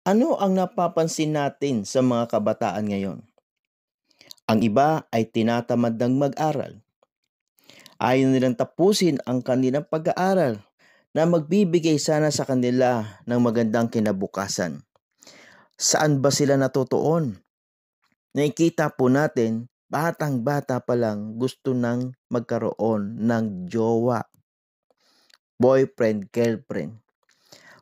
Ano ang napapansin natin sa mga kabataan ngayon? Ang iba ay tinatamad ng mag-aral. Ayaw nilang tapusin ang kanilang pag-aaral na magbibigay sana sa kanila ng magandang kinabukasan. Saan ba sila natutuon? Nakikita po natin, batang bata pa lang gusto nang magkaroon ng jowa. Boyfriend, girlfriend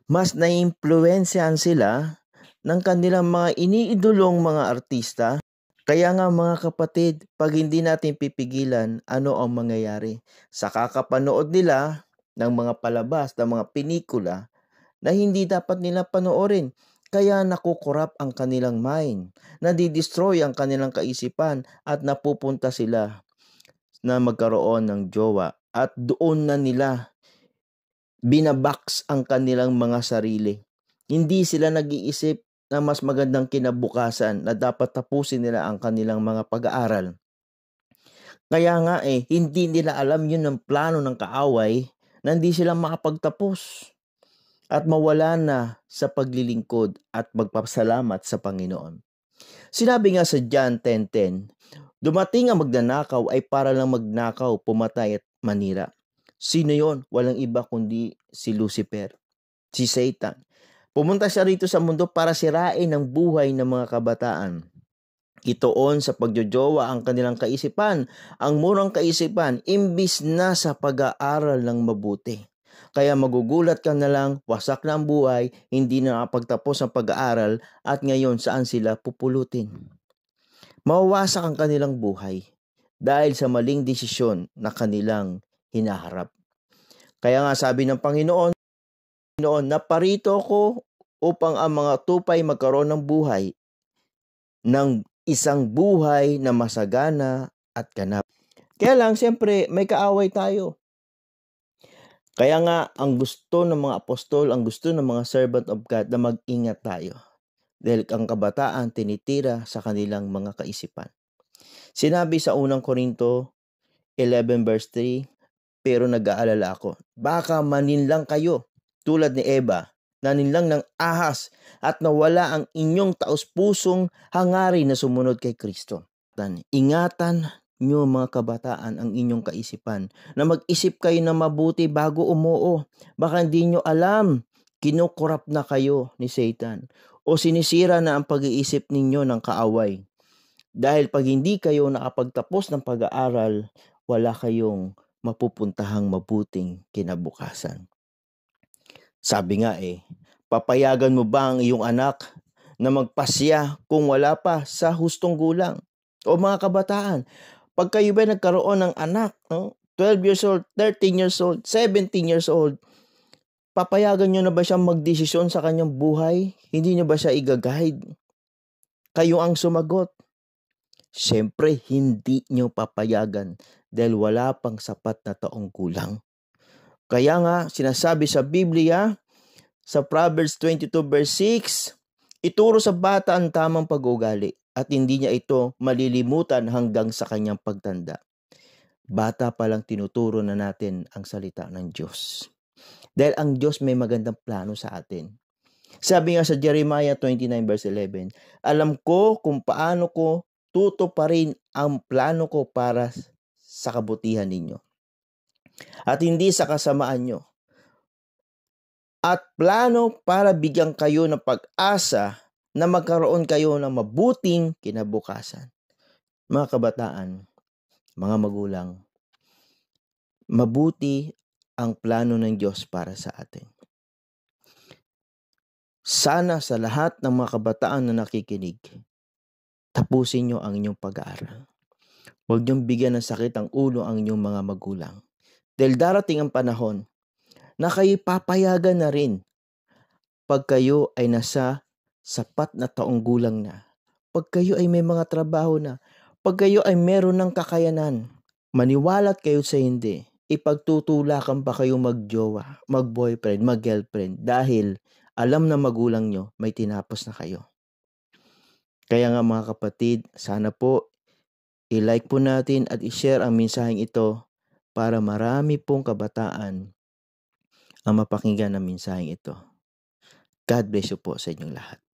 mas naiimpluwensyahan sila ng kanilang mga iniidolong mga artista. Kaya nga mga kapatid, pag hindi natin pipigilan, ano ang mangyayari? Sa kakapanood nila ng mga palabas, ng mga pinikula na hindi dapat nila panoorin. Kaya nakukurap ang kanilang mind, nadidestroy ang kanilang kaisipan at napupunta sila na magkaroon ng jowa at doon na nila binabaks ang kanilang mga sarili. Hindi sila nag-iisip na mas magandang kinabukasan na dapat tapusin nila ang kanilang mga pag-aaral. Kaya nga eh, hindi nila alam yun ng plano ng kaaway na hindi sila makapagtapos at mawala na sa paglilingkod at magpapasalamat sa Panginoon. Sinabi nga sa John 10.10, Dumating ang magnanakaw ay para lang magnakaw, pumatay at manira. Sino yon? Walang iba kundi si Lucifer, si Satan. Pumunta siya rito sa mundo para sirain ang buhay ng mga kabataan. Itoon sa pagjojowa ang kanilang kaisipan, ang murang kaisipan, imbis na sa pag-aaral ng mabuti. Kaya magugulat ka na lang, wasak na ang buhay, hindi na nakapagtapos ang pag-aaral at ngayon saan sila pupulutin. Mawawasak ang kanilang buhay dahil sa maling desisyon na kanilang hinaharap. Kaya nga sabi ng Panginoon, Panginoon, naparito ako upang ang mga tupay magkaroon ng buhay, ng isang buhay na masagana at ganap. Kaya lang, siyempre, may kaaway tayo. Kaya nga, ang gusto ng mga apostol, ang gusto ng mga servant of God na mag-ingat tayo. Dahil ang kabataan tinitira sa kanilang mga kaisipan. Sinabi sa unang Korinto 11 verse pero nag-aalala ako. Baka maninlang kayo tulad ni Eva, naninlang ng ahas at nawala ang inyong taus-pusong hangarin na sumunod kay Kristo. Ingatan nyo mga kabataan ang inyong kaisipan na mag-isip kayo na mabuti bago umuo. Baka hindi nyo alam, kinukurap na kayo ni Satan o sinisira na ang pag-iisip ninyo ng kaaway. Dahil pag hindi kayo nakapagtapos ng pag-aaral, wala kayong mapupuntahang mabuting kinabukasan. Sabi nga eh, papayagan mo ba ang iyong anak na magpasya kung wala pa sa hustong gulang? O mga kabataan, pag kayo ba nagkaroon ng anak, no? 12 years old, 13 years old, 17 years old, papayagan nyo na ba siya magdesisyon sa kanyang buhay? Hindi nyo ba siya igaguide? Kayo ang sumagot. Siyempre, hindi nyo papayagan dahil wala pang sapat na taong kulang. Kaya nga sinasabi sa Biblia sa Proverbs 22 verse 6, ituro sa bata ang tamang pag-ugali at hindi niya ito malilimutan hanggang sa kanyang pagtanda. Bata pa lang tinuturo na natin ang salita ng Diyos. Dahil ang Diyos may magandang plano sa atin. Sabi nga sa Jeremiah 29 verse 11, Alam ko kung paano ko tutuparin ang plano ko para sa kabutihan ninyo at hindi sa kasamaan nyo. At plano para bigyan kayo ng pag-asa na magkaroon kayo ng mabuting kinabukasan. Mga kabataan, mga magulang, mabuti ang plano ng Diyos para sa atin. Sana sa lahat ng mga kabataan na nakikinig, tapusin nyo ang inyong pag-aaral. Huwag niyong bigyan ng sakit ang ulo ang inyong mga magulang. Dahil darating ang panahon na kayo papayagan na rin pag kayo ay nasa sapat na taong gulang na. Pag kayo ay may mga trabaho na. Pag kayo ay meron ng kakayanan. Maniwalat kayo sa hindi. Ipagtutulakan pa kayo mag-jowa, mag-boyfriend, mag-girlfriend. dahil alam na magulang nyo may tinapos na kayo. Kaya nga mga kapatid, sana po I-like po natin at i-share ang mensaheng ito para marami pong kabataan ang mapakinggan ng mensaheng ito. God bless you po sa inyong lahat.